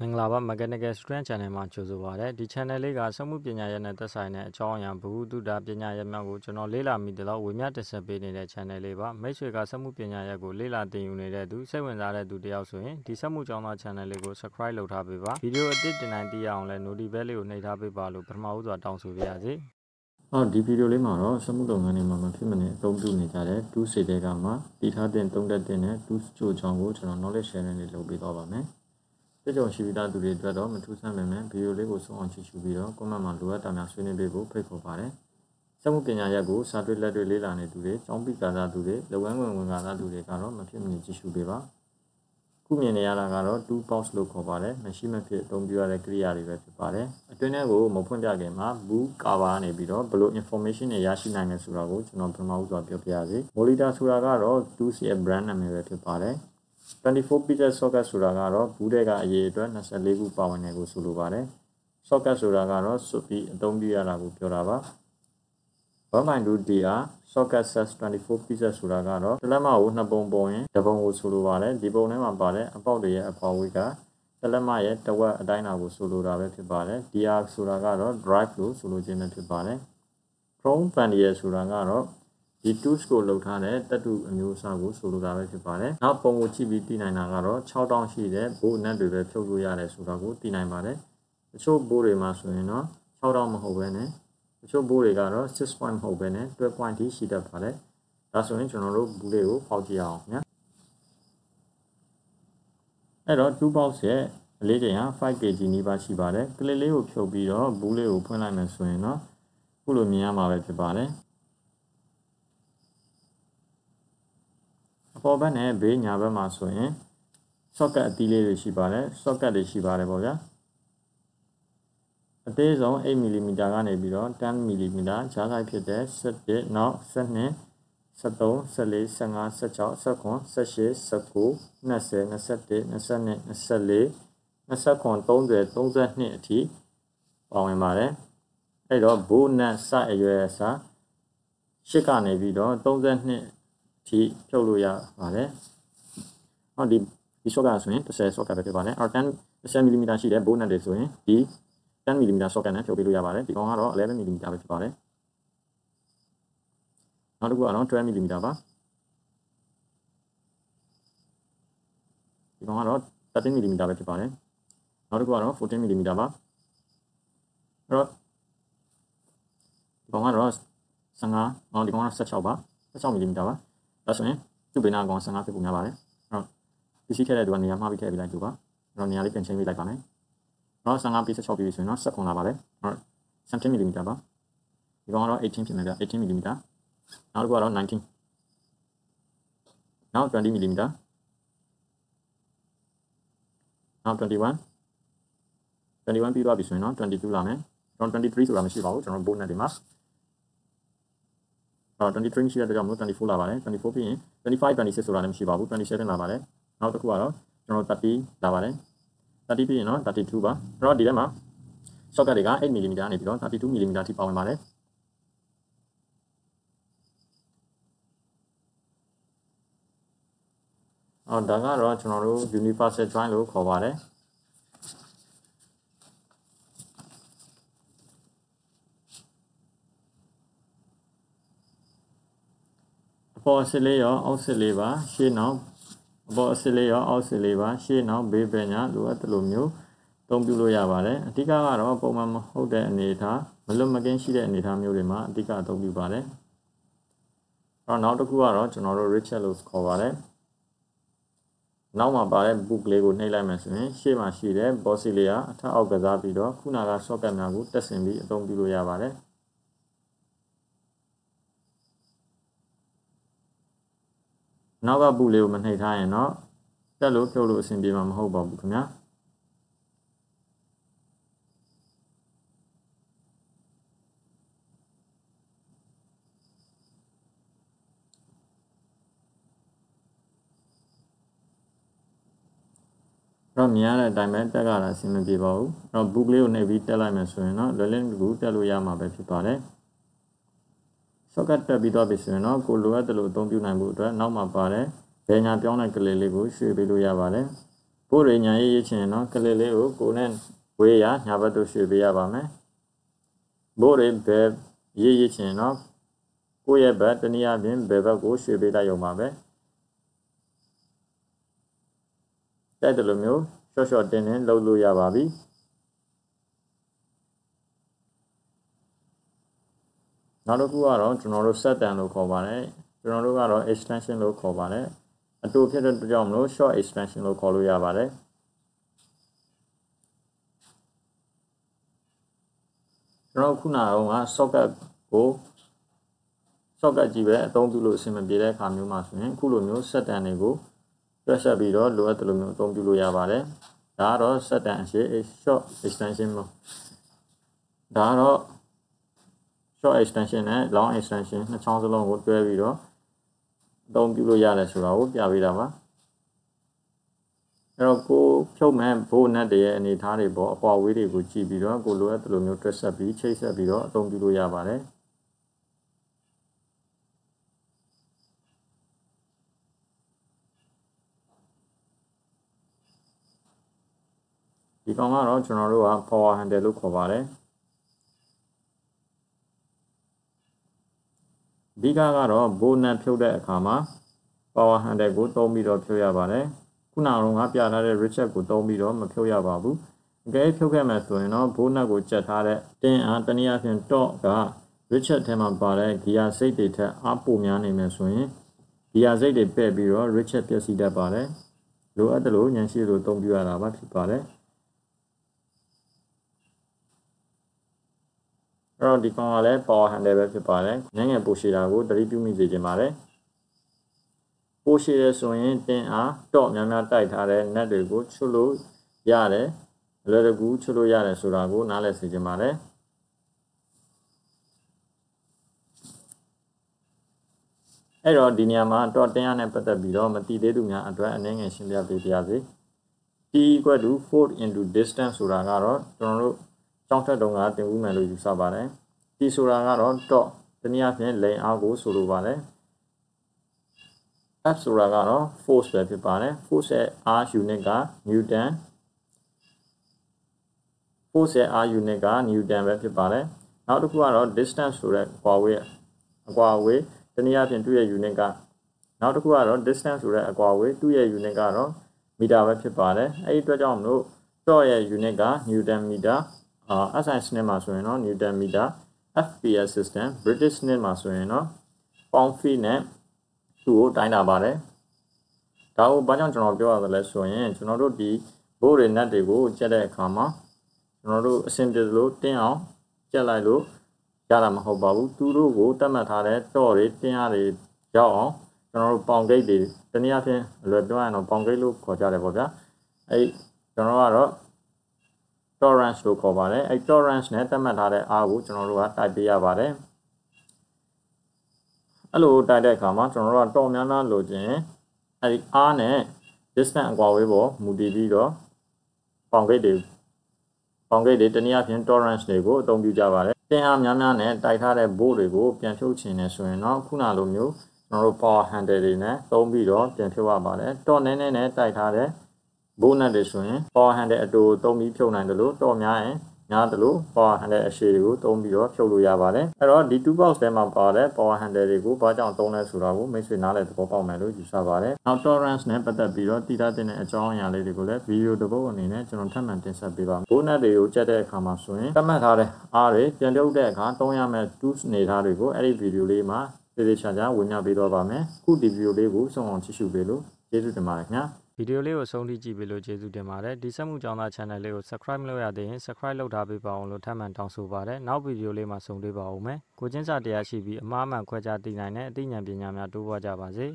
မင်္ဂလာပါ Mechanical Strength Channel မှာကြိုဆိုပါရစေဒီ channel လေးကစက်မှုပညာရပ်နဲ့သက်ဆိုင်တဲ့အကြောင်းအရာဘ ഹു တုဒပညာရပ်များကိုကျွန်တော်လေ့လာမိသလောက်ဝေမျှတင်ဆက်ပေးနေတဲ့ channel လေးပါမိတ်ဆွေကစက်မှုပညာရပ်ကိုလေ့လာသင်ယူနေတဲ့သူစိတ်ဝင်စားတဲ့သူတယောက်ဆိုရင်ဒီစက်မှုကျောင်းသား channel လေးကို subscribe လုပ်ထားပေးပါဗီဒီယိုအသစ်တင်နိုင်သိရအောင်လည်း notify bell လေးကိုနှိပ်ထားပေးပါလို့ပထမဦးစွာတောင်းဆိုပါရစေအော်ဒီဗီဒီယိုလေးမှာတော့စက်မှုလုပ်ငန်းတွေမှာမဖြစ်မနေအသုံးပြုနေကြတဲ့ tools တွေကမှတည်ထားတဲ့သုံးတတ်တဲ့ tools ချို့အကြောင်းကိုကျွန်တော် knowledge sharing လေးလုပ်ပေးသွားပါမယ်ပြည့်စုံရှိပြီးသားသူတွေအတွက်တော့မထူးဆန်းပေမဲ့ဗီဒီယိုလေးကိုဆုံးအောင်ကြည့်ရှုပြီးတော့ comment မှာလိုအပ်တာများဆွေးနွေးပေးဖို့ဖိတ်ခေါ်ပါတယ်။စက်မှုပညာရပ်ကိုစာတွေ့လက်တွေ့လေ့လာနေသူတွေ၊ကျောင်းပိကာသာသူတွေ၊လုပ်ငန်းဝင်ဝင်ကာသာသူတွေကတော့မဖြစ်မနေကြည့်ရှုပေးပါ။ခုမြင်နေရတာကတော့2 box လို့ခေါ်ပါတယ်။မရှိမဖြစ်အသုံးပြုရတဲ့ကိရိယာတွေပဲဖြစ်ပါတယ်။အတွင်းထဲကိုမဖွင့်ပြခင်မှာ book cover နေပြီးတော့ဘယ်လို information တွေရရှိနိုင်လဲဆိုတာကိုကျွန်တော်ပထမဦးစွာပြောပြရစီ။ Molitor ဆိုတာကတော့ 2CF brand နာမည်ပဲဖြစ်ပါတယ်။24 pixel socket ဆိုတာကတော့ဘူးတဲ့ကအရေအတွက်24ခုပါဝင်တယ်ကိုဆိုလိုပါတယ်။ socket ဆိုတာကတော့စွပ်ပြီးအသုံးပြုရတာကိုပြောတာပါ။ WebMindDR socket size 24 pixel ဆိုတာကတော့တလက်မကိုနှစ်ပုံပုံရင်တစ်ပုံကိုဆိုလိုပါတယ်။ဒီပုံထဲမှာပါတဲ့အပေါက်တွေရဲ့အကွာအဝေးကတလက်မရဲ့တဝက်အတိုင်းအတာကိုဆိုလိုတာပဲဖြစ်ပါတယ်။ DR ဆိုတာကတော့ drive လို့ဆိုလိုခြင်းပဲဖြစ်ပါတယ်။ Chrome Frontier ဆိုတာကတော့ဒီ tools ကိုလောက်ထားတဲ့တတုအမျိုးအစားကိုဆိုလိုတာပဲဖြစ်ပါတယ်။နောက်ပုံကိုကြည့်ပြီးသိနိုင်တာကတော့6000ရှိတဲ့ဘိုးအနက်တွေပဲဖြုတ်လို့ရတယ်ဆိုတာကိုသိနိုင်ပါတယ်။တချို့ဘိုးတွေမှာဆိုရင်တော့6000မဟုတ်ပဲနဲ့တချို့ဘိုးတွေကတော့6.0မဟုတ်ပဲနဲ့12.0ထိရှိတတ်ပါတယ်။ဒါဆိုရင်ကျွန်တော်တို့ဘူးလေးကိုပေါက်ကြည့်အောင်နော်။အဲ့တော့2 box ရဲ့အလေးချိန်ဟာ 5kg နီးပါးရှိပါတယ်။ကလစ်လေးကိုဖြုတ်ပြီးတော့ဘူးလေးကိုဖွင့်လိုက်မယ်ဆိုရင်တော့ခုလိုမြင်ရမှာပဲဖြစ်ပါတယ်ပေါ်ဘက်နဲ့ဘေးညာဘက်မှာဆိုရင် socket အသီးလေးတွေရှိပါတယ် socket တွေရှိပါတယ်ပေါ့ဗျာအသေးဆုံး8 mm ကနေပြီးတော့10 mm ခြားလိုက်ဖြစ်တဲ့17နောက်12 73 14 15 16 19 18 19 20 21 22 24 29 30 32အထိပါဝင်ပါတယ်အဲ့တော့ bonus စအရွယ်အစားရှစ်ကနေပြီးတော့32ထိဖြုတ်လို့ရပါတယ်။ဟောဒီဒီ short ကဆိုရင်30 short ကပဲဖြစ်ပါတယ်။အော်10 10 mm ရှိတဲ့ bolt nut တွေဆိုရင်ဒီ10 mm short ကနဲ့ဖြုတ်ပေးလို့ရပါတယ်။ဒီကောင်ကတော့11 mm ပဲဖြစ်ပါတယ်။နောက်တစ်ခုကတော့12 mm ပါ။ဒီကောင်ကတော့13 mm ပဲဖြစ်ပါတယ်။နောက်တစ်ခုကတော့14 mm ပါ။အဲ့တော့ဒီကောင်ကတော့15ဟောဒီကောင်ကတော့16ပါ16 mm ပါ။ဒါဆိုရင်သူ့ဘေးနားအကောင်15ဖြစ်ပုံများပါတယ်အဲ့တော့ပစ္စည်းထည့်တဲ့သူကနေရာမှားပြီးထည့်ပေးလိုက်သူပါအဲ့တော့နေရာလေးပြန်ချိန်ပေးလိုက်ပါမယ်အဲ့တော့15ပြီး16ပြီးဆိုရင်တော့16လာပါတယ်အဲ့တော့17 mm ပါဒီကောင်ကတော့18ဖြစ်မယ်ဗျ18 mm နောက်တစ်ခုကတော့19နောက်20 mm နောက်21 21ပြီးသွားပြီဆိုရင်တော့22လာမယ် round 23ဆိုတာမရှိပါဘူးကျွန်တော် bonus တွေမှာ23ရှိတဲ့အတွက်ကြောင့်မလို့24လာပါတယ်24ပြီးရင်25 26ဆိုတာလည်းမရှိပါဘူး27လာပါတယ်နောက်တစ်ခုကတော့ကျွန်တော်30လာပါတယ်30ပြီးရင်တော့32ပါအဲ့တော့ဒီထဲမှာ shortcut တွေက8 mm နေပြီးတော့32 mm ထိပါဝင်ပါတယ်အော်ဒါကတော့ကျွန်တော်တို့ universal joint လို့ခေါ်ပါတယ်ပေါ်အစစ်လေးရောအောက်စစ်လေးပါရှေ့နောက်အပေါ်အစစ်လေးရောအောက်စစ်လေးပါရှေ့နောက်ဘေးဘက်ညာလိုအပ်တယ်လို့မျိုးသုံးပြုလို့ရပါတယ်အဓိကကတော့ပုံမှန်မဟုတ်တဲ့အနေအထားမလွတ်မကင်းရှိတဲ့အနေအထားမျိုးတွေမှာအဓိကအသုံးပြုပါတယ်အဲ့တော့နောက်တစ်ခုကတော့ကျွန်တော်တို့ Richard လို့ခေါ်ပါတယ်နောက်မှာပါတဲ့ book လေးကိုနှိပ်လိုက်မယ်ဆိုရင်ရှေ့မှာရှိတဲ့ bossy လေးကအထအောက်ကစားပြီးတော့ခုနက shortcut များကိုတက်ဆင်ပြီးအသုံးပြုလို့ရပါတယ်။နောက်ကပူလေးကိုမနှိပ်ထားရင်တော့တက်လို့ဖြုတ်လို့အဆင်ပြေမှာမဟုတ်ပါဘူးခင်ဗျာတော့မြင်ရတဲ့အတိုင်းပဲတက်ကြတာအဆင်မပြေပါဘူး။အဲ့တော့ book လေးကိုနှိပ်ပြီးတက်လိုက်မယ်ဆိုရင်တော့ learning ကိုတက်လို့ရမှာပဲဖြစ်ပါတယ်။ shortcut တက်ပြီးသွားပြီဆိုရင်တော့ကိုလိုအပ်တယ်လို့အသုံးပြုနိုင်မှုအတွက်နောက်မှာပါတဲ့ဘယ်ညာပြောင်းတဲ့ကလေးလေးကိုရွှေ့ပေးလို့ရပါတယ်။ဖို့ရိညာရေးရေးချင်ရင်တော့ကလေးလေးကိုကိုနဲ့ဝေးရညာဘက်သို့ရွှေ့ပေးရပါမယ်။ဖို့ရိဘယ်ရေးရေးချင်ရင်တော့ကိုရဲ့ဘက်တနည်းအားဖြင့်ဘယ်ဘက်ကိုရွှေ့ပေးလိုက်ရုံပါပဲ။တိုက်တယ်လို့မျိုးရှော့ရှော့တင်းတင်းလှုပ်လို့ရပါပြီ။နောက်တစ်ခုကတော့ကျွန်တော်တို့ set တန်လို့ခေါ်ပါတယ်ကျွန်တော်တို့ကတော့ extension လို့ခေါ်ပါတယ်အတူဖြစ်တဲ့ကြောင့်မလို့ short extension လို့ခေါ်လို့ရပါတယ်ကျွန်တော်ခုနက socket ကို socket ကြီးပဲအသုံးပြုလို့အဆင်မပြေတဲ့အခါမျိုးမှာဆိုရင်အခုလိုမျိုး set တန်တွေကိုတွက်ဆက်ပြီးတော့လိုအပ်တယ်လို့မျိုးအသုံးပြုလို့ရပါတယ်ဒါကတော့ set တန်အရှိ short extension ပေါ့ဒါကတော့ short extension နဲ့ long extension နှစ်ချောင်းစလုံးကိုတွဲပြီးတော့အသုံးပြုလို့ရတယ်ဆိုတာကိုပြပေးတာပါအဲ့တော့ကိုဖြုတ်မှန်ဘိုးနဲ့တရဲ့အနေထားတွေပေါ့အကွာဝေးတွေကိုကြည့်ပြီးတော့ကိုလိုအပ်သလိုမျိုးတွက်ဆက်ပြီးချိတ်ဆက်ပြီးတော့အသုံးပြုလို့ရပါတယ်ဒီကောင်ကတော့ကျွန်တော်တို့က power handle လို့ခေါ်ပါတယ်ဓိကကတော့ဘိုနံဖြုတ်တဲ့အခါမှာ power handle ကိုသုံးပြီးတော့ဖြုတ်ရပါတယ်ခုနကငါပြထားတဲ့ richard ကိုသုံးပြီးတော့မဖြုတ်ရပါဘူးအကယ်ဖြုတ်ခဲ့မှဆိုရင်တော့ဘိုနံကိုချက်ထားတဲ့တင်းအားတနည်းအားဖြင့် torque က richard ထဲမှာပါတဲ့ gear စိတ်တွေထက်အားပိုများနေမှဆိုရင် gear စိတ်တွေပဲ့ပြီးတော့ richard ပြည့်စည်တတ်ပါတယ်လိုအပ်သလိုညံရှိလိုသုံးပြရတာပါဖြစ်ပါတယ်အဲ့တော့ဒီကောင်ကလည်း power handle ပဲဖြစ်ပါတယ်ငငယ်ပိုရှိတာကိုတတိပြုမိစေချင်ပါတယ်ပိုရှိတယ်ဆိုရင်တင်းအားတော့များများတိုက်ထားတဲ့ net တွေကိုချွတ်လို့ရတယ်အလွယ်တကူချွတ်လို့ရတယ်ဆိုတာကိုနားလည်စေချင်ပါတယ်အဲ့တော့ဒီနေရာမှာတော့တင်ရနဲ့ပတ်သက်ပြီးတော့မတိသေးသူများအတွက်အနည်းငယ်ရှင်းပြပေးပါရစေ t equal to force into distance ဆိုတာကတော့ကျွန်တော်တို့ကြောင်းထက်တုံးကတင်ဦးမယ်လို့ယူဆပါတယ်။ဒီဆိုတာကတော့တော့တနည်းအားဖြင့်လိန်အားကိုဆိုလိုပါတယ်။ F ဆိုတာကတော့ force ပဲဖြစ်ပါတယ်။ force ရဲ့ R unit က Newton force ရဲ့ R unit က Newton ပဲဖြစ်ပါတယ်။နောက်တစ်ခုကတော့ distance ဆိုတဲ့ကွာဝေးအကွာဝေးတနည်းအားဖြင့်သူ့ရဲ့ unit ကနောက်တစ်ခုကတော့ distance ဆိုတဲ့အကွာဝေးသူ့ရဲ့ unit ကတော့မီတာပဲဖြစ်ပါတယ်။အဲဒီအတွက်ကြောင့်မလို့တော့ရဲ့ unit က Newton meter အာ SI စနစ်မှာဆိုရင်တော့ Newton meter FPS system British စနစ်မှာဆိုရင်တော့ pound feet နဲ့သူ့ကိုတိုင်းတာပါတယ်ဒါကိုဘာကြောင့်ကျွန်တော်ပြောရသလဲဆိုရင်ကျွန်တော်တို့ဒီဘိုးတွေ net တွေကိုကြက်တဲ့အခါမှာကျွန်တော်တို့အဆင်ပြေသလိုတင်းအောင်ကြက်လိုက်လို့ရတာမဟုတ်ပါဘူးသူတို့ကိုတတ်မှတ်ထားတဲ့တော့တွေတင်းအားတွေရောက်အောင်ကျွန်တော်တို့ပေါင်ဂိတ်တွေတနည်းအားဖြင့်အလွယ်ပြောရရင်တော့ပေါင်ဂိတ်လို့ခေါ်ကြတယ်ပေါ့ဗျာအဲ့ကျွန်တော်ကတော့ tolerance လို့ခေါ်ပါတယ်အဲ tolerance နဲ့သတ်မှတ်ထားတဲ့အားကိုကျွန်တော်တို့ကတိုက်ပေးရပါတယ်အဲ့လိုတိုက်တဲ့အခါမှာကျွန်တော်တို့ကတော်များများလိုချင်အဲဒီအားနဲ့ distance အကွာဝေးပေါ်မူတည်ပြီးတော့ပေါင်ဂိတ်တွေပေါင်ဂိတ်တွေတနည်းအားဖြင့် tolerance တွေကိုအသုံးပြုကြပါတယ်တင်းအားများများနဲ့တိုက်ထားတဲ့ဘိုးတွေကိုပြန်ဖြုတ်ချင်နေဆိုရင်တော့ခုနလိုမျိုးကျွန်တော်တို့ power handle တွေနဲ့သုံးပြီးတော့ပြန်ဖြုတ်ရပါတယ်တော်နည်းနည်းနဲ့တိုက်ထားတဲ့ဘိုးနဲ့တယ်ဆိုရင် power hand တဲ့အတူသုံးပြီးဖြုတ်နိုင်တယ်လို့တော့များရင်များတယ်လို့ power handle အရှိတွေကိုသုံးပြီးတော့ဖြုတ်လို့ရပါတယ်အဲ့တော့ဒီ two box ထဲမှာပါတဲ့ power handle တွေကိုဘာကြောင့်သုံးလဲဆိုတာကိုမိတ်ဆွေနားလည်သဘောပေါက်မယ်လို့ယူဆပါတယ်နောက် tolerance နဲ့ပတ်သက်ပြီးတော့တည်ထားတဲ့အကြောင်းအရာလေးတွေကိုလည်း video တစ်ပုဒ်အနေနဲ့ကျွန်တော်ထပ်မံတင်ဆက်ပေးပါမယ် bonus တွေကိုကြက်တဲ့အခါမှာဆိုရင်သတ်မှတ်ထားတဲ့အားတွေပြန်ပြုတ်တဲ့အခါသုံးရမယ့် tools နေထားတွေကိုအဲ့ဒီ video လေးမှာသေသေးချာချာဝင်ပြပေးတော့ပါမယ်အခုဒီ video လေးကိုစုံအောင်ကြည့်ရှုပေးလို့ကျေးဇူးတင်ပါတယ်ခင်ဗျာဗီဒီယိုလေးကိုဆုံးထိကြည့်ပေးလို့ကျေးဇူးတင်ပါတယ်ဒီဆက်မှုကြောင်းသား channel လေးကို subscribe မလုပ်ရသေးရင် subscribe လုပ်ထားပေးပါအောင်လို့ထပ်မံတောင်းဆိုပါတယ်နောက်ဗီဒီယိုလေးမှာဆုံတွေ့ပါဦးမယ်ကိုချင်းစာတရားရှိပြီးအမှားမှန်ခွဲခြားသိနိုင်တဲ့အသိဉာဏ်ပညာများတိုးပွားကြပါစေ